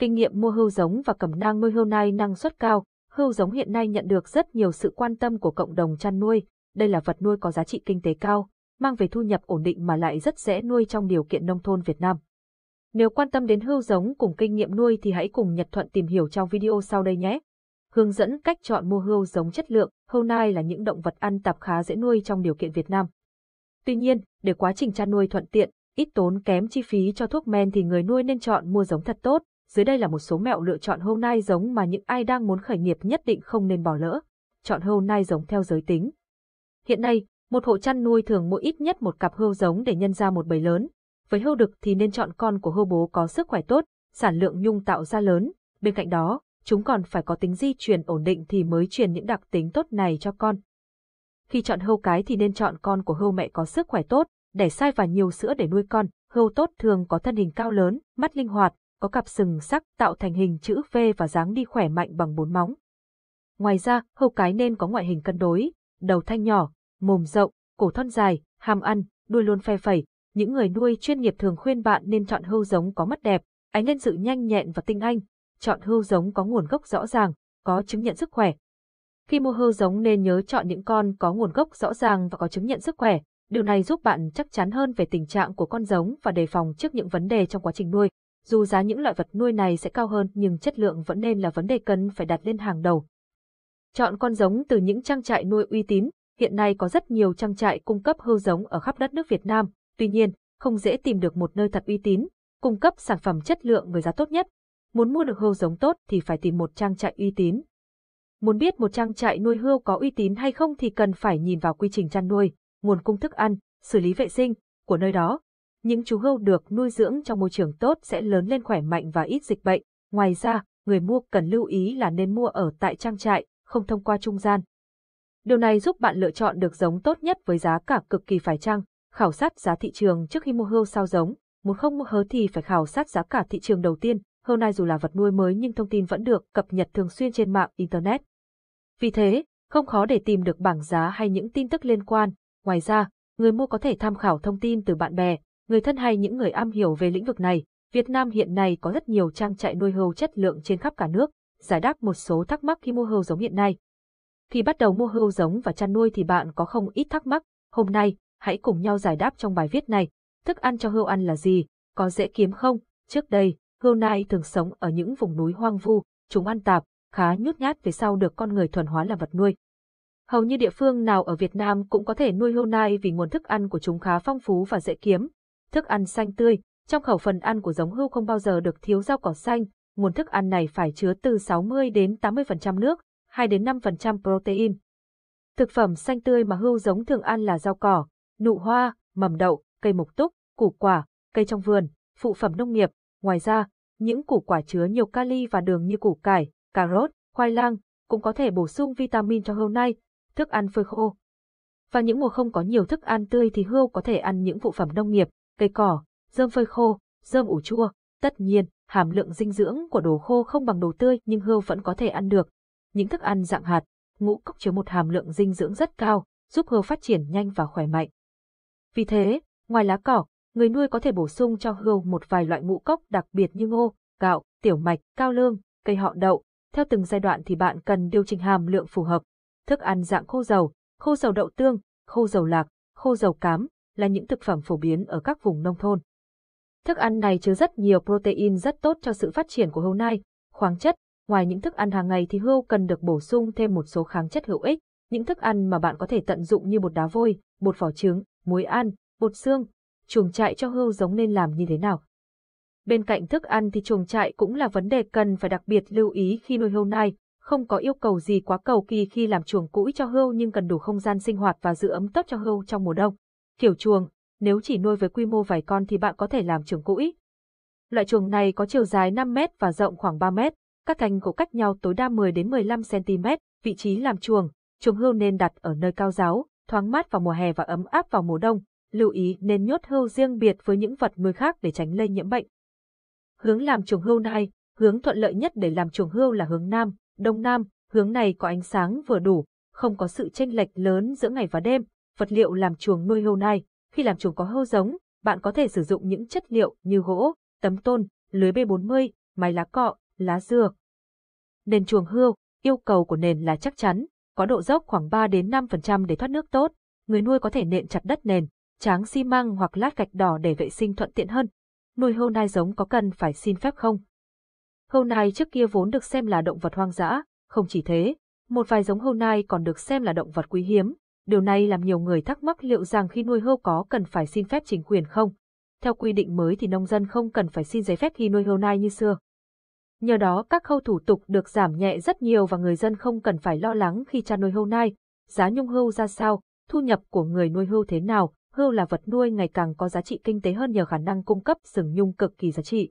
Kinh nghiệm mua hưu giống và cẩm nang nuôi hưu nai năng suất cao, hưu giống hiện nay nhận được rất nhiều sự quan tâm của cộng đồng chăn nuôi, đây là vật nuôi có giá trị kinh tế cao, mang về thu nhập ổn định mà lại rất dễ nuôi trong điều kiện nông thôn Việt Nam. Nếu quan tâm đến hưu giống cùng kinh nghiệm nuôi thì hãy cùng Nhật Thuận tìm hiểu trong video sau đây nhé. Hướng dẫn cách chọn mua hưu giống chất lượng, hưu nai là những động vật ăn tạp khá dễ nuôi trong điều kiện Việt Nam. Tuy nhiên, để quá trình chăn nuôi thuận tiện, ít tốn kém chi phí cho thuốc men thì người nuôi nên chọn mua giống thật tốt, dưới đây là một số mẹo lựa chọn hôm nay giống mà những ai đang muốn khởi nghiệp nhất định không nên bỏ lỡ. Chọn hôm nay giống theo giới tính. Hiện nay, một hộ chăn nuôi thường mỗi ít nhất một cặp hươu giống để nhân ra một bầy lớn. Với hươu đực thì nên chọn con của hươu bố có sức khỏe tốt, sản lượng nhung tạo ra lớn. Bên cạnh đó, chúng còn phải có tính di truyền ổn định thì mới truyền những đặc tính tốt này cho con. Khi chọn hươu cái thì nên chọn con của hươu mẹ có sức khỏe tốt, đẻ sai và nhiều sữa để nuôi con. Hươu tốt thường có thân hình cao lớn, mắt linh hoạt, có cặp sừng sắc tạo thành hình chữ V và dáng đi khỏe mạnh bằng bốn móng. Ngoài ra, hươu cái nên có ngoại hình cân đối, đầu thanh nhỏ, mồm rộng, cổ thon dài, hàm ăn, đuôi luôn phe phẩy. Những người nuôi chuyên nghiệp thường khuyên bạn nên chọn hươu giống có mắt đẹp, ánh lên sự nhanh nhẹn và tinh anh, chọn hươu giống có nguồn gốc rõ ràng, có chứng nhận sức khỏe. Khi mua hươu giống nên nhớ chọn những con có nguồn gốc rõ ràng và có chứng nhận sức khỏe. Điều này giúp bạn chắc chắn hơn về tình trạng của con giống và đề phòng trước những vấn đề trong quá trình nuôi. Dù giá những loại vật nuôi này sẽ cao hơn nhưng chất lượng vẫn nên là vấn đề cần phải đặt lên hàng đầu. Chọn con giống từ những trang trại nuôi uy tín, hiện nay có rất nhiều trang trại cung cấp hươu giống ở khắp đất nước Việt Nam, tuy nhiên, không dễ tìm được một nơi thật uy tín, cung cấp sản phẩm chất lượng với giá tốt nhất. Muốn mua được hươu giống tốt thì phải tìm một trang trại uy tín. Muốn biết một trang trại nuôi hươu có uy tín hay không thì cần phải nhìn vào quy trình chăn nuôi, nguồn cung thức ăn, xử lý vệ sinh của nơi đó, những chú gâu được nuôi dưỡng trong môi trường tốt sẽ lớn lên khỏe mạnh và ít dịch bệnh. Ngoài ra, người mua cần lưu ý là nên mua ở tại trang trại, không thông qua trung gian. Điều này giúp bạn lựa chọn được giống tốt nhất với giá cả cực kỳ phải chăng. Khảo sát giá thị trường trước khi mua hươu sao giống, muốn không mua hớ thì phải khảo sát giá cả thị trường đầu tiên. Hươu này dù là vật nuôi mới nhưng thông tin vẫn được cập nhật thường xuyên trên mạng internet. Vì thế, không khó để tìm được bảng giá hay những tin tức liên quan. Ngoài ra, người mua có thể tham khảo thông tin từ bạn bè, người thân hay những người am hiểu về lĩnh vực này, Việt Nam hiện nay có rất nhiều trang trại nuôi hươu chất lượng trên khắp cả nước, giải đáp một số thắc mắc khi mua hươu giống hiện nay. Khi bắt đầu mua hươu giống và chăn nuôi thì bạn có không ít thắc mắc, hôm nay hãy cùng nhau giải đáp trong bài viết này. Thức ăn cho hươu ăn là gì, có dễ kiếm không? Trước đây, hươu nai thường sống ở những vùng núi hoang vu, chúng ăn tạp, khá nhút nhát về sau được con người thuần hóa làm vật nuôi. Hầu như địa phương nào ở Việt Nam cũng có thể nuôi hươu nai vì nguồn thức ăn của chúng khá phong phú và dễ kiếm, thức ăn xanh tươi, trong khẩu phần ăn của giống hươu không bao giờ được thiếu rau cỏ xanh, nguồn thức ăn này phải chứa từ 60 đến 80% nước, 2 đến 5% protein. Thực phẩm xanh tươi mà hươu giống thường ăn là rau cỏ, nụ hoa, mầm đậu, cây mục túc, củ quả, cây trong vườn, phụ phẩm nông nghiệp. Ngoài ra, những củ quả chứa nhiều kali và đường như củ cải, cà rốt, khoai lang cũng có thể bổ sung vitamin cho hươu nay, thức ăn phơi khô. Và những mùa không có nhiều thức ăn tươi thì hươu có thể ăn những phụ phẩm nông nghiệp, cây cỏ, dơm phơi khô, dơm ủ chua. Tất nhiên, hàm lượng dinh dưỡng của đồ khô không bằng đồ tươi nhưng hươu vẫn có thể ăn được. Những thức ăn dạng hạt, ngũ cốc chứa một hàm lượng dinh dưỡng rất cao, giúp hươu phát triển nhanh và khỏe mạnh. Vì thế, ngoài lá cỏ, người nuôi có thể bổ sung cho hươu một vài loại ngũ cốc đặc biệt như ngô, gạo, tiểu mạch, cao lương, cây họ đậu. Theo từng giai đoạn thì bạn cần điều chỉnh hàm lượng phù hợp. Thức ăn dạng khô dầu, khô dầu đậu tương, khô dầu lạc, khô dầu cám, là những thực phẩm phổ biến ở các vùng nông thôn. Thức ăn này chứa rất nhiều protein rất tốt cho sự phát triển của hươu nai, khoáng chất. Ngoài những thức ăn hàng ngày thì hươu cần được bổ sung thêm một số kháng chất hữu ích, những thức ăn mà bạn có thể tận dụng như bột đá vôi, bột vỏ trứng, muối ăn, bột xương. Chuồng trại cho hươu giống nên làm như thế nào? Bên cạnh thức ăn thì chuồng trại cũng là vấn đề cần phải đặc biệt lưu ý khi nuôi hươu nai, không có yêu cầu gì quá cầu kỳ khi làm chuồng cũi cho hươu nhưng cần đủ không gian sinh hoạt và giữ ấm tốt cho hươu trong mùa đông. Kiểu chuồng, nếu chỉ nuôi với quy mô vài con thì bạn có thể làm chuồng cũi. Loại chuồng này có chiều dài 5 m và rộng khoảng 3 m, các thành gỗ cách nhau tối đa 10 đến 15 cm, vị trí làm chuồng, chuồng hươu nên đặt ở nơi cao giáo, thoáng mát vào mùa hè và ấm áp vào mùa đông. Lưu ý nên nhốt hươu riêng biệt với những vật nuôi khác để tránh lây nhiễm bệnh. Hướng làm chuồng hươu này, hướng thuận lợi nhất để làm chuồng hươu là hướng nam, đông nam, hướng này có ánh sáng vừa đủ, không có sự chênh lệch lớn giữa ngày và đêm, vật liệu làm chuồng nuôi hươu nai. Khi làm chuồng có hươu giống, bạn có thể sử dụng những chất liệu như gỗ, tấm tôn, lưới B40, mái lá cọ, lá dừa. Nền chuồng hươu, yêu cầu của nền là chắc chắn, có độ dốc khoảng 3 đến 5% để thoát nước tốt. Người nuôi có thể nện chặt đất nền, tráng xi măng hoặc lát gạch đỏ để vệ sinh thuận tiện hơn. Nuôi hươu nai giống có cần phải xin phép không? Hươu nai trước kia vốn được xem là động vật hoang dã, không chỉ thế, một vài giống hươu nai còn được xem là động vật quý hiếm, Điều này làm nhiều người thắc mắc liệu rằng khi nuôi hươu có cần phải xin phép chính quyền không? Theo quy định mới thì nông dân không cần phải xin giấy phép khi nuôi hươu nai như xưa. Nhờ đó các khâu thủ tục được giảm nhẹ rất nhiều và người dân không cần phải lo lắng khi cha nuôi hươu nai, giá nhung hươu ra sao, thu nhập của người nuôi hươu thế nào, hươu là vật nuôi ngày càng có giá trị kinh tế hơn nhờ khả năng cung cấp sừng nhung cực kỳ giá trị.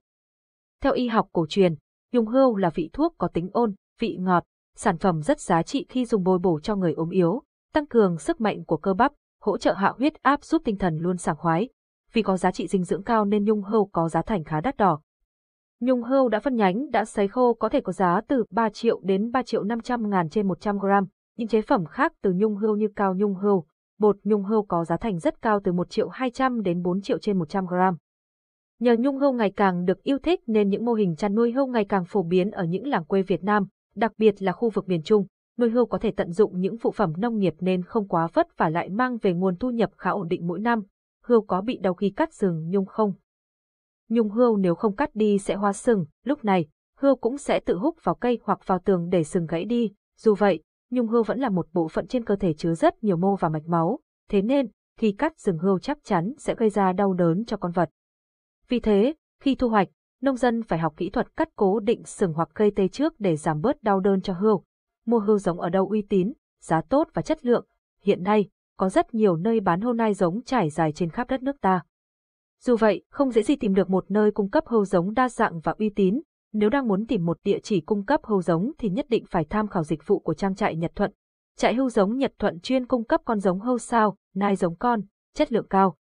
Theo y học cổ truyền, nhung hươu là vị thuốc có tính ôn, vị ngọt, sản phẩm rất giá trị khi dùng bồi bổ cho người ốm yếu, tăng cường sức mạnh của cơ bắp, hỗ trợ hạ huyết áp giúp tinh thần luôn sảng khoái. Vì có giá trị dinh dưỡng cao nên nhung hươu có giá thành khá đắt đỏ. Nhung hươu đã phân nhánh đã sấy khô có thể có giá từ 3 triệu đến 3 triệu 500 ngàn trên 100 gram. Những chế phẩm khác từ nhung hươu như cao nhung hươu, bột nhung hươu có giá thành rất cao từ 1 triệu 200 đến 4 triệu trên 100 gram. Nhờ nhung hươu ngày càng được yêu thích nên những mô hình chăn nuôi hươu ngày càng phổ biến ở những làng quê Việt Nam, đặc biệt là khu vực miền Trung nuôi hươu có thể tận dụng những phụ phẩm nông nghiệp nên không quá vất và lại mang về nguồn thu nhập khá ổn định mỗi năm. Hươu có bị đau khi cắt sừng nhung không? Nhung hươu nếu không cắt đi sẽ hóa sừng, lúc này, hươu cũng sẽ tự hút vào cây hoặc vào tường để sừng gãy đi. Dù vậy, nhung hươu vẫn là một bộ phận trên cơ thể chứa rất nhiều mô và mạch máu, thế nên, khi cắt sừng hươu chắc chắn sẽ gây ra đau đớn cho con vật. Vì thế, khi thu hoạch, nông dân phải học kỹ thuật cắt cố định sừng hoặc cây tê trước để giảm bớt đau đớn cho hươu mua hươu giống ở đâu uy tín, giá tốt và chất lượng. Hiện nay, có rất nhiều nơi bán hươu nai giống trải dài trên khắp đất nước ta. Dù vậy, không dễ gì tìm được một nơi cung cấp hươu giống đa dạng và uy tín. Nếu đang muốn tìm một địa chỉ cung cấp hươu giống thì nhất định phải tham khảo dịch vụ của trang trại Nhật Thuận. Trại hươu giống Nhật Thuận chuyên cung cấp con giống hươu sao, nai giống con, chất lượng cao.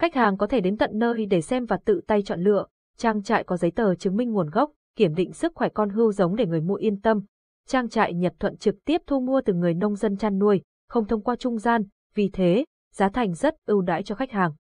Khách hàng có thể đến tận nơi để xem và tự tay chọn lựa. Trang trại có giấy tờ chứng minh nguồn gốc, kiểm định sức khỏe con hươu giống để người mua yên tâm trang trại Nhật Thuận trực tiếp thu mua từ người nông dân chăn nuôi, không thông qua trung gian, vì thế, giá thành rất ưu đãi cho khách hàng.